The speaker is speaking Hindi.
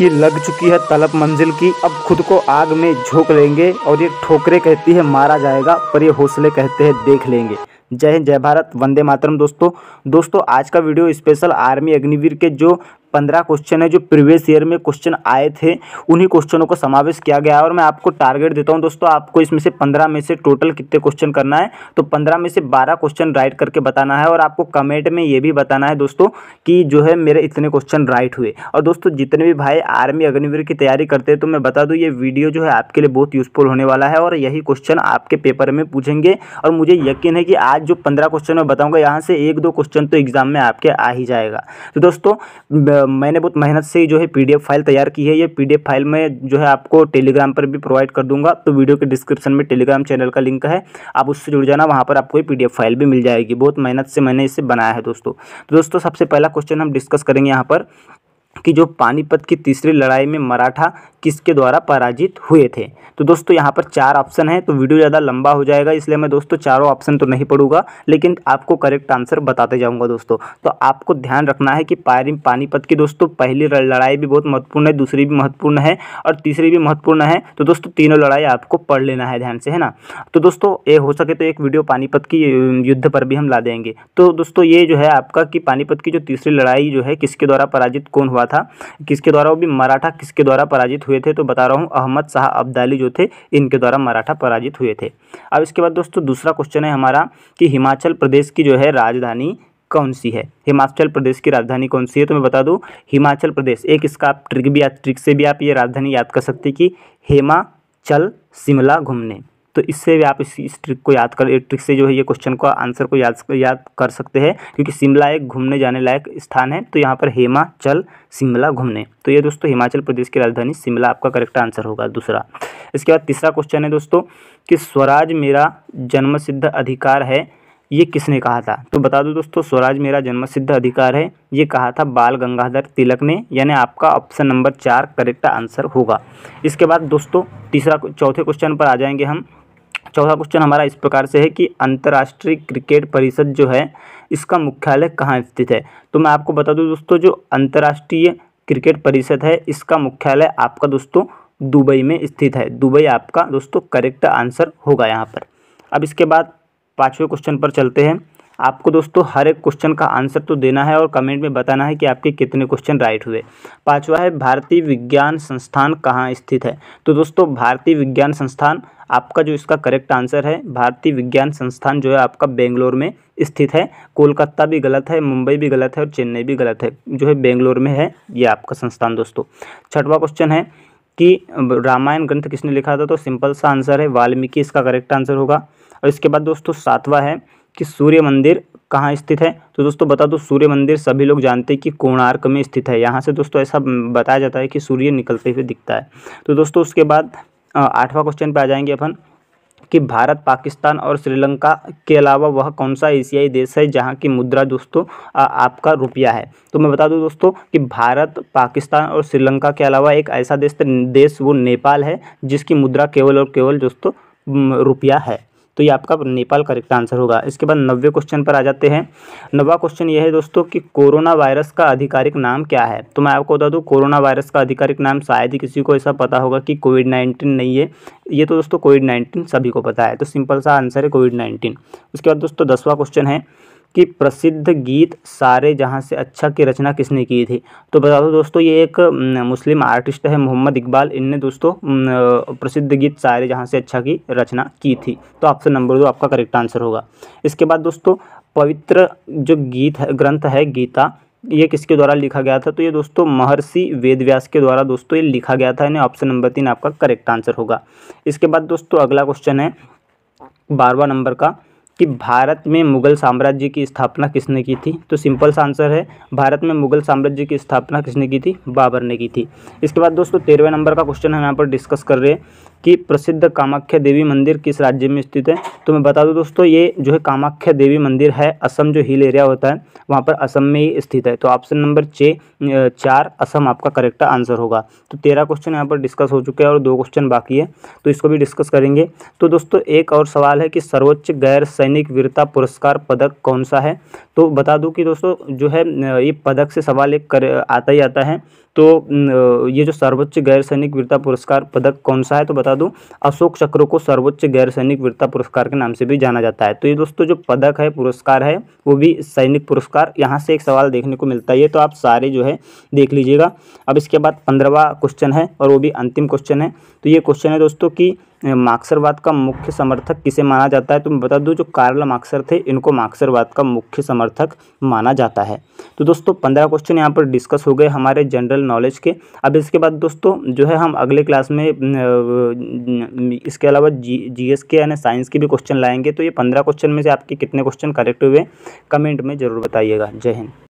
देखिए लग चुकी है तलब मंजिल की अब खुद को आग में झोंक लेंगे और ये ठोकरे कहती है मारा जाएगा पर ये हौसले कहते हैं देख लेंगे जय हिंद जय भारत वंदे मातरम दोस्तों दोस्तों आज का वीडियो स्पेशल आर्मी अग्निवीर के जो पंद्रह क्वेश्चन है जो प्रीवियस ईयर में क्वेश्चन आए थे उन्हीं क्वेश्चनों का समावेश किया गया है और मैं आपको टारगेट देता हूं दोस्तों आपको इसमें से पंद्रह में से टोटल कितने क्वेश्चन करना है तो पंद्रह में से बारह क्वेश्चन राइट करके बताना है और आपको कमेंट में ये भी बताना है दोस्तों कि जो है मेरे इतने क्वेश्चन राइट हुए और दोस्तों जितने भी भाई आर्मी अग्निवीर की तैयारी करते हैं तो मैं बता दूँ ये वीडियो जो है आपके लिए बहुत यूज़फुल होने वाला है और यही क्वेश्चन आपके पेपर में पूछेंगे और मुझे यकीन है कि आज जो पंद्रह क्वेश्चन मैं बताऊँगा यहाँ से एक दो क्वेश्चन तो एग्ज़ाम में आपके आ ही जाएगा तो दोस्तों मैंने बहुत मेहनत से जो है पीडीएफ फाइल तैयार की है ये पीडीएफ फाइल में जो है आपको टेलीग्राम पर भी प्रोवाइड कर दूंगा तो वीडियो के डिस्क्रिप्शन में टेलीग्राम चैनल का लिंक है आप उससे जुड़ जाना वहाँ पर आपको पी डी फाइल भी मिल जाएगी बहुत मेहनत से मैंने इसे बनाया है दोस्तों तो दोस्तों सबसे पहला क्वेश्चन हम डिस्कस करेंगे यहाँ पर कि जो पानीपत की तीसरी लड़ाई में मराठा किसके द्वारा पराजित हुए थे तो दोस्तों यहाँ पर चार ऑप्शन है तो वीडियो ज़्यादा लंबा हो जाएगा इसलिए मैं दोस्तों चारों ऑप्शन तो नहीं पढ़ूंगा लेकिन आपको करेक्ट आंसर बताते जाऊँगा दोस्तों तो आपको ध्यान रखना है कि पानीपत की दोस्तों पहली लड़ाई भी बहुत महत्वपूर्ण है दूसरी भी महत्वपूर्ण है और तीसरी भी महत्वपूर्ण है तो दोस्तों तीनों लड़ाई आपको पढ़ लेना है ध्यान से है ना तो दोस्तों ये हो सके तो एक वीडियो पानीपत की युद्ध पर भी हम ला देंगे तो दोस्तों ये जो है आपका कि पानीपत की जो तीसरी लड़ाई जो है किसके द्वारा पराजित कौन हुआ था किसके द्वारा वो भी मराठा किसके द्वारा पराजित हुए थे तो बता रहा हूँ अहमद शाह अब्दाली जो थे इनके द्वारा मराठा पराजित हुए थे अब इसके बाद दोस्तों दूसरा क्वेश्चन है हमारा कि हिमाचल प्रदेश की जो है राजधानी कौन सी है हिमाचल प्रदेश की राजधानी कौन सी है तो मैं बता दूँ हिमाचल प्रदेश एक इसका आप ट्रिक भी ट्रिक से भी आप ये राजधानी याद कर सकते कि हेमाचल शिमला घूमने तो इससे भी आप इस, इस ट्रिक को याद कर ट्रिक से जो है ये क्वेश्चन को आंसर को याद याद कर सकते हैं क्योंकि शिमला एक घूमने जाने लायक स्थान है तो यहाँ पर हिमाचल शिमला घूमने तो ये दोस्तों हिमाचल प्रदेश की राजधानी शिमला आपका करेक्ट आंसर होगा दूसरा इसके बाद तीसरा क्वेश्चन है दोस्तों कि स्वराज मेरा जन्म अधिकार है ये किसने कहा था तो बता दो दोस्तों स्वराज मेरा जन्म अधिकार है ये कहा था बाल गंगाधर तिलक ने यानी आपका ऑप्शन नंबर चार करेक्ट आंसर होगा इसके बाद दोस्तों तीसरा चौथे क्वेश्चन पर आ जाएंगे हम चौथा क्वेश्चन हमारा इस प्रकार से है कि अंतर्राष्ट्रीय क्रिकेट परिषद जो है इसका मुख्यालय कहाँ स्थित है तो मैं आपको बता दूँ दोस्तों जो अंतर्राष्ट्रीय क्रिकेट परिषद है इसका मुख्यालय आपका दोस्तों दुबई में स्थित है दुबई आपका दोस्तों करेक्ट आंसर होगा यहाँ पर अब इसके बाद पाँचवें क्वेश्चन पर चलते हैं आपको दोस्तों हर एक क्वेश्चन का आंसर तो देना है और कमेंट में बताना है कि आपके कितने क्वेश्चन राइट हुए पाँचवा है भारतीय विज्ञान संस्थान कहाँ स्थित है तो दोस्तों भारतीय विज्ञान संस्थान आपका जो इसका करेक्ट आंसर है भारतीय विज्ञान संस्थान जो है आपका बेंगलोर में स्थित है कोलकाता भी गलत है मुंबई भी गलत है और चेन्नई भी गलत है जो है बेंगलोर में है ये आपका संस्थान दोस्तों छठवा क्वेश्चन है कि रामायण ग्रंथ किसने लिखा था तो सिंपल सा आंसर है वाल्मीकि इसका करेक्ट आंसर होगा और इसके बाद दोस्तों सातवां है कि सूर्य मंदिर कहाँ स्थित है तो दोस्तों बता दो सूर्य मंदिर सभी लोग जानते हैं कि कोणार्क में स्थित है यहाँ से दोस्तों ऐसा बताया जाता है कि सूर्य निकलते हुए दिखता है तो दोस्तों उसके बाद आठवां क्वेश्चन पे आ जाएंगे अपन कि भारत पाकिस्तान और श्रीलंका के अलावा वह कौन सा एशियाई देश है जहाँ की मुद्रा दोस्तों आपका रुपया है तो मैं बता दूँ दोस्तों कि भारत पाकिस्तान और श्रीलंका के अलावा एक ऐसा देश देश वो नेपाल है जिसकी मुद्रा केवल और केवल दोस्तों रुपया है तो ये आपका नेपाल करेक्ट आंसर होगा इसके बाद नब्बे क्वेश्चन पर आ जाते हैं नवा क्वेश्चन यह है दोस्तों कि कोरोना वायरस का आधिकारिक नाम क्या है तो मैं आपको बता दूँ कोरोना वायरस का आधिकारिक नाम शायद ही किसी को ऐसा पता होगा कि कोविड नाइन्टीन नहीं है ये तो दोस्तों कोविड नाइन्टीन सभी को पता है तो सिंपल सा आंसर है कोविड नाइन्टीन उसके बाद दोस्तों दसवा क्वेश्चन है कि प्रसिद्ध गीत सारे जहाँ से अच्छा की रचना किसने की थी तो बता दो दोस्तों ये एक मुस्लिम आर्टिस्ट है मोहम्मद इकबाल इनने दोस्तों प्रसिद्ध गीत सारे जहाँ से अच्छा की रचना की थी तो ऑप्शन नंबर दो आपका करेक्ट आंसर होगा इसके बाद दोस्तों पवित्र जो गीत है ग्रंथ है गीता ये किसके द्वारा लिखा गया था तो ये दोस्तों महर्षि वेदव्यास के द्वारा दोस्तों ये लिखा गया था यानी ऑप्शन नंबर तीन आपका करेक्ट आंसर होगा इसके बाद दोस्तों अगला क्वेश्चन है बारवा नंबर का कि भारत में मुगल साम्राज्य की स्थापना किसने की थी तो सिंपल सा आंसर है भारत में मुगल साम्राज्य की स्थापना किसने की थी बाबर ने की थी इसके बाद दोस्तों तेरहवें नंबर का क्वेश्चन हम यहाँ पर डिस्कस कर रहे हैं कि प्रसिद्ध कामाख्या देवी मंदिर किस राज्य में स्थित है तो मैं बता दूं दोस्तों ये जो है कामाख्या देवी मंदिर है असम जो हिल एरिया होता है वहाँ पर असम में ही स्थित है तो ऑप्शन नंबर छः चार असम आपका करेक्ट आंसर होगा तो तेरह क्वेश्चन यहाँ पर डिस्कस हो चुके हैं और दो क्वेश्चन बाकी है तो इसको भी डिस्कस करेंगे तो दोस्तों एक और सवाल है कि सर्वोच्च गैर सैनिक वीरता पुरस्कार पदक कौन सा है तो बता दूँ कि दोस्तों जो है ये पदक से सवाल एक कर आता ही आता है तो ये जो सर्वोच्च गैर सैनिक वीरता पुरस्कार पदक कौन सा है तो बता दूँ अशोक चक्र को सर्वोच्च गैर सैनिक वीरता पुरस्कार के नाम से भी जाना जाता है तो ये दोस्तों जो पदक है पुरस्कार है वो भी सैनिक पुरस्कार यहाँ से एक सवाल देखने को मिलता है तो आप सारे जो है देख लीजिएगा अब इसके बाद पंद्रहवा क्वेश्चन है और वो भी अंतिम क्वेश्चन है तो ये क्वेश्चन है दोस्तों की मार्क्सरवाद का मुख्य समर्थक किसे माना जाता है तो मैं बता दूं जो कार्ल मार्क्सर थे इनको मार्क्सरवाद का मुख्य समर्थक माना जाता है तो दोस्तों पंद्रह क्वेश्चन यहाँ पर डिस्कस हो गए हमारे जनरल नॉलेज के अब इसके बाद दोस्तों जो है हम अगले क्लास में इसके अलावा जी जी के यानी साइंस के भी क्वेश्चन लाएंगे तो ये पंद्रह क्वेश्चन में से आपके कितने क्वेश्चन करेक्ट हुए कमेंट में ज़रूर बताइएगा जय हिंद